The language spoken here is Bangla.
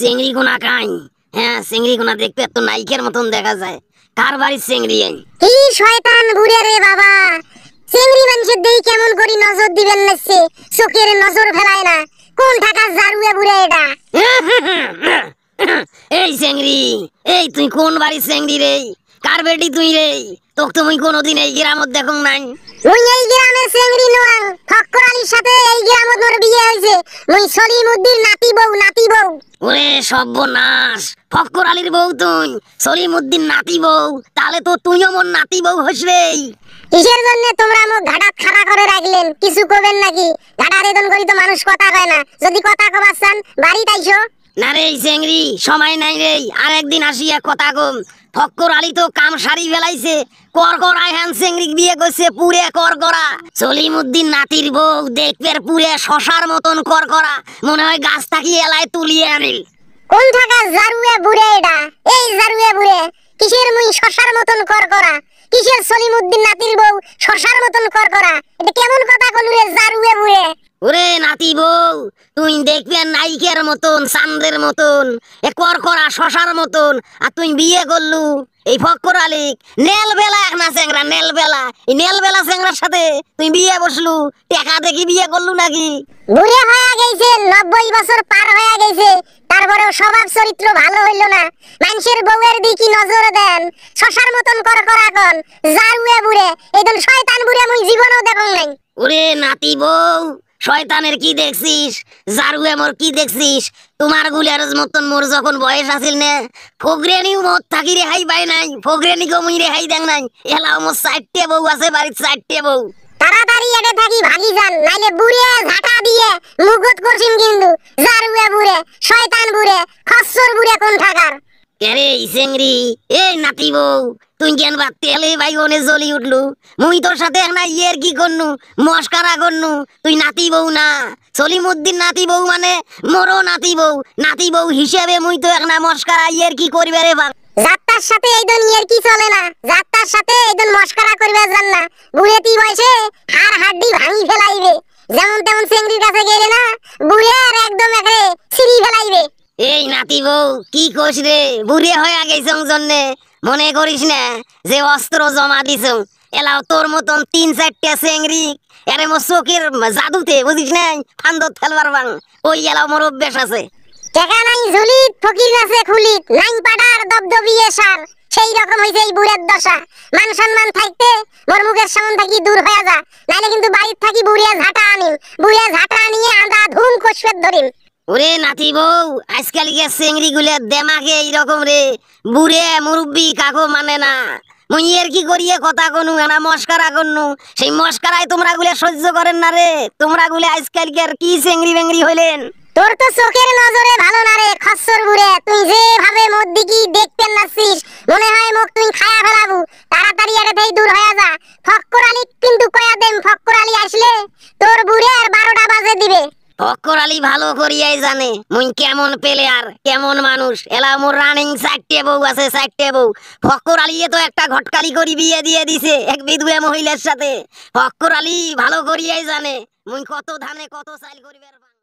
চিংড়ি খাই হ্যাঁ চিংড়ি দেখতে নাইকের মতন দেখা যায় কার বাড়ির চিংড়ি এই কি শয়তান ঘুরে রে বাবা চিংড়ি মানুষের দেই কেমন করি নজর দিবেন চোখের নজর ফেলায় না কোন জারুয়ে ঘুরে এটা এই চিংড়ি এই তুই কোন বাড়ির চিংড়ি রে কার বেটি তুই রে তোক তো মুই কোনোদিন এই গ্রামত দেখুন নাই ওই এই গ্রামের চিংড়ি নোয়াং ফক্কর আলীর সাথে এই গ্রামত নোর মুই সলিমুদ্দিন নাতি বউ নাতি বউ ওরে সর্বনাশ ফকর আলীর বউ তুই সলিমুদ্দিন নাতি বউ তাহলে তো তুইও মোর নাতি বউ হসবেই কিসের জন্য তোমরা মুখ ঘাটা খাড়া করে রাখলেন কিছু কবেন নাকি ঘাটা রেদন করি তো মানুষ কথা কয় না যদি কথা কবার চান বাড়ি আইসো না রে সময় নাই রে আরেকদিন আসিয়া কথা কম ফক্কর আলী তো কাম সারি ফেলাইছে করকরা হ্যান চেংড়ি বিয়ে করছে পুরে করকরা নাতির বউ দেখবের পুরে শশার মতন করকরা মনে হয় গাছ থাকি এলায় তুলিয়ে আনিল কোন থাকা বুড়ে নাতি বউ তুই দেখবি নাইকের মতন চান্দের মতন এ করকরা শশার মতন আর তুই বিয়ে করলু এই ফকর আলিক নেল বেলা এক না চেংরা নেল বেলা এই নেল বেলা চেংরার সাথে তুই বিয়ে বসলু টেকা দেখি বিয়ে করলু নাকি হয়ে গেছে নব্বই বছর পার হয়ে গেছে তারপরেও স্বভাব চরিত্র ভালো হইল না মানুষের বউয়ের দিকে নজর দেন শশার মতন কর করা কন জারুয়ে বুড়ে এই শয়তান বুড়ে মুই জীবনও দেখুন নাই ওরে নাতি বউ শয়তানের কি দেখছিস জারু এমর কি দেখছিস তোমার গুলিয়ার মতন মোর যখন বয়স আছিল নে ফোগরেনিও মত থাকি রেহাই পাই নাই ফোগরেনিকেও মুই রেহাই দেন নাই এলাও মোর চারটে বউ আছে বাড়ির চারটে বউ তাড়াতাড়ি এটা থাকি ভাগি যান নাইলে বুড়ে ঘাটা দিয়ে মুগত করছিন কিন্তু জারুয়া বুড়ে শয়তান বুড়ে খসর বুড়ে কোন থাকার আরে ইসেংরি এই নাতি বউ তুই কেন বা তেলে ভাই ওনে জ্বলি উঠলু মুই তোর সাথে না ইয়ের কি করনু মস্কারা করনু তুই নাতি বউ না সলিমুদ্দিন নাতি বউ মানে মোরও নাতি বউ নাতি বউ হিসেবে মুই তো এক মস্কারা ইয়ের কি করিবে রে বাবা যাত্রার সাথে এইদন ইয়ের কি চলে না যাত্রার সাথে এইদন মস্কারা করিবে জান না বুড়েতি বয়সে আর হাড্ডি ভাঙি ফেলাইবে যেমন তেমন চেংড়ির কাছে গেলে না বুড়ে আর একদম একরে সিঁড়ি ফেলাইবে এই নাতি বউ কি কোস রে বুড়ি হয়ে গেছং জন্যে মনে করিস না যে অস্ত্র জমা দিছ এলাও তোর মতন তিন চারটে চেংড়ি এরে মো চোখের জাদুতে বুঝিস নাই ফান্দত ফেলবার বাং ওই এলাও মোর অভ্যাস আছে টেকা নাই ঝুলিত ফকির খুলিত দবদবিয়ে সার সেই রকম হইছে এই বুড়ের দশা মান সম্মান থাকতে মোর মুখের সামন থাকি দূর হয়ে যা নাইলে কিন্তু বাড়ির থাকি বুড়িয়া ঝাঁটা আনিম বুড়িয়া ঝাঁটা নিয়ে আদা ধুম কষফের ধরিম ওরে নাতি বউ আজকালকার চেংড়ি গুলার দেমাকে এইরকম রে বুড়ে মুরব্বী কাকো মানে না মুই আর কি করিয়ে কথা কনু না মস্কারা কনু সেই মস্কারায় তোমরা গুলে সহ্য করেন না রে তোমরা গুলে আজকালকার কি চেংড়ি বেংড়ি হইলেন তোর তো চোখের নজরে ভালো না রে খসর বুড়ে তুই যেভাবে মোর দিকে দেখতে নাছিস মনে হয় মুখ তুই খায়া ফেলাবু তাড়াতাড়ি আর দেই দূর হয়ে যা ফক্কর আলী কিন্তু কয়া দেম ফক্কর আলী আসলে তোর বুড়ে আর বারোটা বাজে দিবে অক্ষর আলী ভালো করিয়াই জানে মুই কেমন প্লেয়ার কেমন মানুষ এলা মোর রানিং চারটে বউ আছে চারটে বউ ফকর আলী তো একটা ঘটকালি করি বিয়ে দিয়ে দিছে এক বিধুয়া মহিলার সাথে ফকর আলী ভালো করিয়াই জানে মুই কত ধানে কত সাইল করিবার